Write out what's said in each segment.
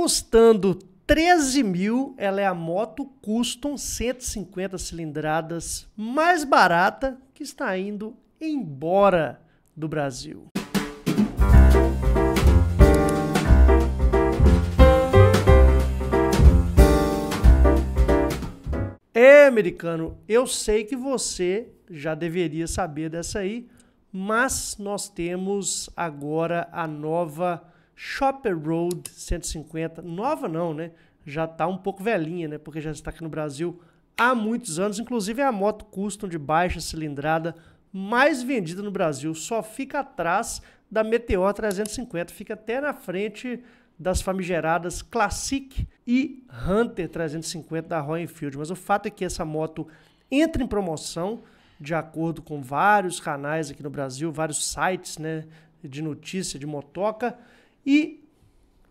Custando 13 mil, ela é a moto custom 150 cilindradas mais barata que está indo embora do Brasil. É, americano, eu sei que você já deveria saber dessa aí, mas nós temos agora a nova Shopper Road 150, nova não, né? Já está um pouco velhinha, né? Porque já está aqui no Brasil há muitos anos. Inclusive é a moto custom de baixa cilindrada mais vendida no Brasil. Só fica atrás da Meteor 350, fica até na frente das famigeradas Classic e Hunter 350 da Royal Enfield. Mas o fato é que essa moto entra em promoção de acordo com vários canais aqui no Brasil, vários sites né, de notícia de motoca. E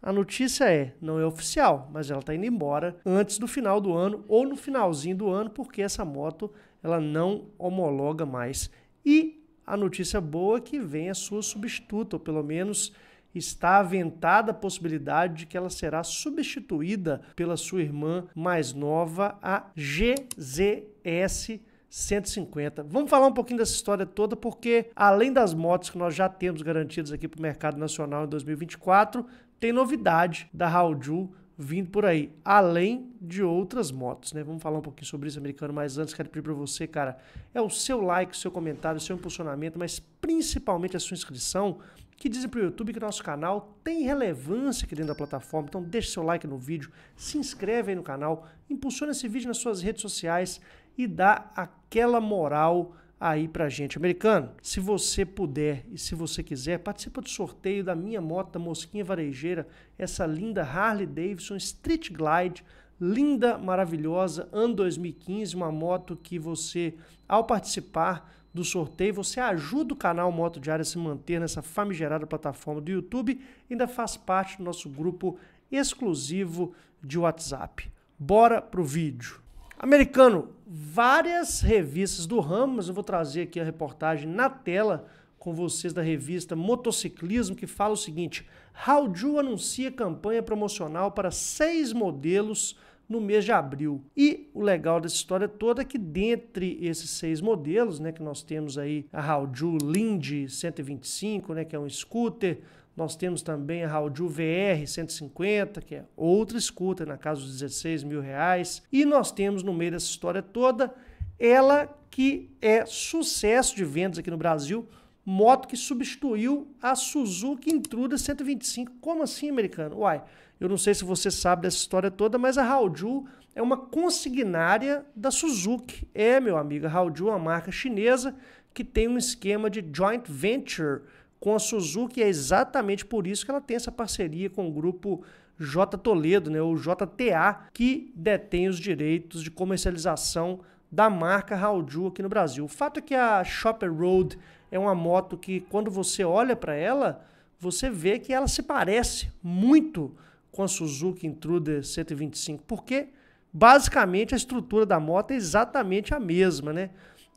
a notícia é, não é oficial, mas ela está indo embora antes do final do ano ou no finalzinho do ano, porque essa moto ela não homologa mais. E a notícia boa é que vem a sua substituta, ou pelo menos está aventada a possibilidade de que ela será substituída pela sua irmã mais nova, a GZS 150. Vamos falar um pouquinho dessa história toda, porque além das motos que nós já temos garantidas aqui para o mercado nacional em 2024, tem novidade da Haoju vindo por aí, além de outras motos, né? Vamos falar um pouquinho sobre isso, americano, mas antes quero pedir para você, cara, é o seu like, o seu comentário, o seu impulsionamento, mas principalmente a sua inscrição que dizem para o YouTube que nosso canal tem relevância aqui dentro da plataforma. Então deixe seu like no vídeo, se inscreve aí no canal, impulsiona esse vídeo nas suas redes sociais e dá aquela moral aí pra gente. Americano, se você puder e se você quiser, participa do sorteio da minha moto da Mosquinha Varejeira, essa linda Harley Davidson Street Glide linda, maravilhosa, ano 2015, uma moto que você, ao participar do sorteio, você ajuda o canal Moto Diário a se manter nessa famigerada plataforma do YouTube, ainda faz parte do nosso grupo exclusivo de WhatsApp. Bora pro vídeo. Americano, várias revistas do ramo, mas eu vou trazer aqui a reportagem na tela com vocês da revista Motociclismo, que fala o seguinte: Raul anuncia campanha promocional para seis modelos no mês de abril. E o legal dessa história toda é que dentre esses seis modelos, né, que nós temos aí a Raul Lindy 125, né, que é um scooter, nós temos também a Raudil VR 150, que é outra scooter, na casa dos 16 mil reais. E nós temos no meio dessa história toda ela que é sucesso de vendas aqui no Brasil, moto que substituiu a Suzuki Intruda 125. Como assim, americano? Uai, eu não sei se você sabe dessa história toda, mas a Haoju é uma consignária da Suzuki. É, meu amigo, a Haoju é uma marca chinesa que tem um esquema de joint venture com a Suzuki. É exatamente por isso que ela tem essa parceria com o grupo J Toledo, né, o JTA, que detém os direitos de comercialização da marca Raoju aqui no Brasil. O fato é que a Shopper Road é uma moto que, quando você olha para ela, você vê que ela se parece muito com a Suzuki Intruder 125, porque basicamente a estrutura da moto é exatamente a mesma, né?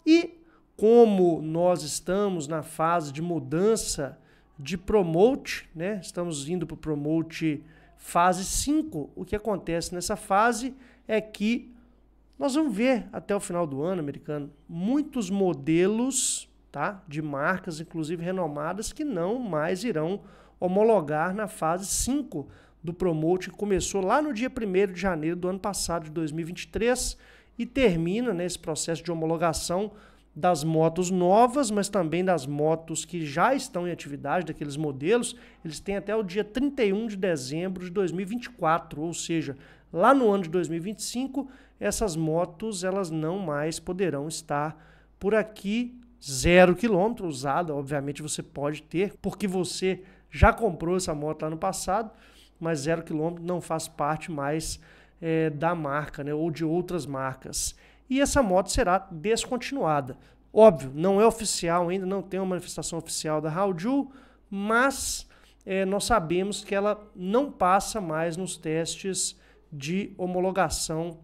E como nós estamos na fase de mudança de promote, né? Estamos indo para o promote fase 5. O que acontece nessa fase é que nós vamos ver até o final do ano, americano, muitos modelos tá, de marcas, inclusive renomadas, que não mais irão homologar na fase 5 do promote, que começou lá no dia 1 de janeiro do ano passado, de 2023, e termina nesse né, processo de homologação das motos novas, mas também das motos que já estão em atividade, daqueles modelos, eles têm até o dia 31 de dezembro de 2024, ou seja, Lá no ano de 2025, essas motos elas não mais poderão estar por aqui zero quilômetro usada. Obviamente você pode ter, porque você já comprou essa moto lá no passado, mas zero quilômetro não faz parte mais é, da marca, né, ou de outras marcas. E essa moto será descontinuada. Óbvio, não é oficial ainda, não tem uma manifestação oficial da Raudju, mas é, nós sabemos que ela não passa mais nos testes de homologação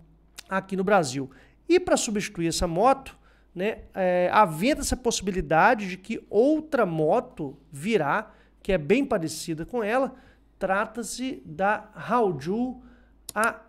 aqui no Brasil. E para substituir essa moto, né, é, havendo essa possibilidade de que outra moto virá, que é bem parecida com ela, trata-se da Haoju a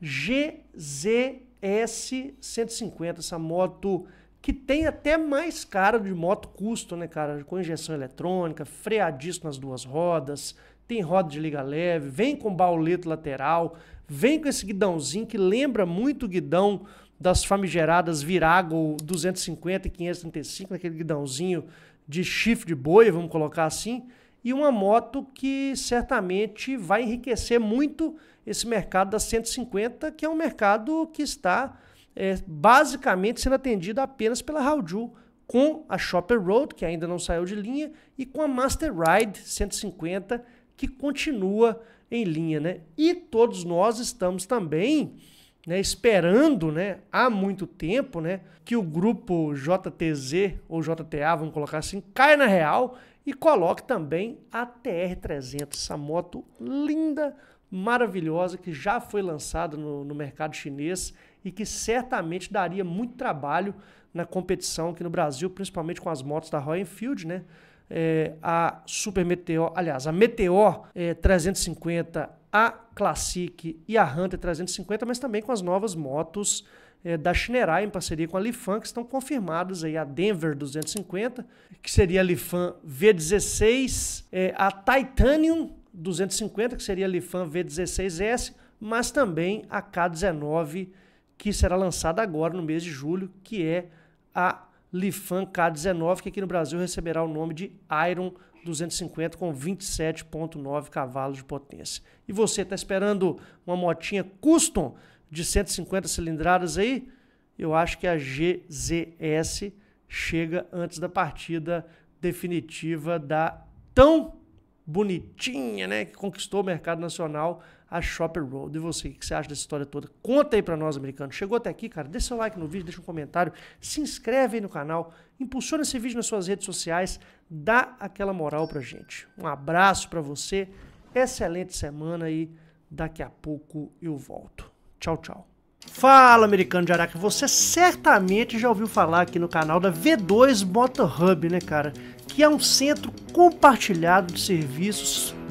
GZS 150, essa moto que tem até mais cara de moto custo, né, cara? Com injeção eletrônica, freadisco nas duas rodas, tem roda de liga leve, vem com bauleto lateral, vem com esse guidãozinho que lembra muito o guidão das famigeradas Virago 250 e 535, aquele guidãozinho de chifre de boi, vamos colocar assim, e uma moto que certamente vai enriquecer muito esse mercado das 150, que é um mercado que está é, basicamente sendo atendida apenas pela Haoju, com a Shopper Road, que ainda não saiu de linha, e com a Master Ride 150, que continua em linha. Né? E todos nós estamos também né, esperando né, há muito tempo né, que o grupo JTZ ou JTA, vamos colocar assim, caia na real e coloque também a TR300, essa moto linda, maravilhosa, que já foi lançada no, no mercado chinês e que certamente daria muito trabalho na competição aqui no Brasil, principalmente com as motos da Royal Enfield, né? É, a Super Meteor, aliás, a Meteor é, 350, a Classic e a Hunter 350, mas também com as novas motos é, da Shinerai em parceria com a Lifan, que estão confirmadas aí a Denver 250, que seria a Lifan V16, é, a Titanium 250, que seria a Lifan V16S, mas também a K19 que será lançada agora no mês de julho, que é a Lifan K19, que aqui no Brasil receberá o nome de Iron 250 com 27.9 cavalos de potência. E você está esperando uma motinha custom de 150 cilindradas aí? Eu acho que a GZS chega antes da partida definitiva da tão bonitinha, né, que conquistou o mercado nacional a Shopper Road. E você, o que você acha dessa história toda? Conta aí para nós, americanos. Chegou até aqui, cara, deixa seu like no vídeo, deixa um comentário, se inscreve aí no canal, impulsiona esse vídeo nas suas redes sociais, dá aquela moral pra gente. Um abraço para você, excelente semana e daqui a pouco eu volto. Tchau, tchau. Fala, americano de Araca. Você certamente já ouviu falar aqui no canal da V2 Motor Hub, né, cara? Que é um centro compartilhado de serviços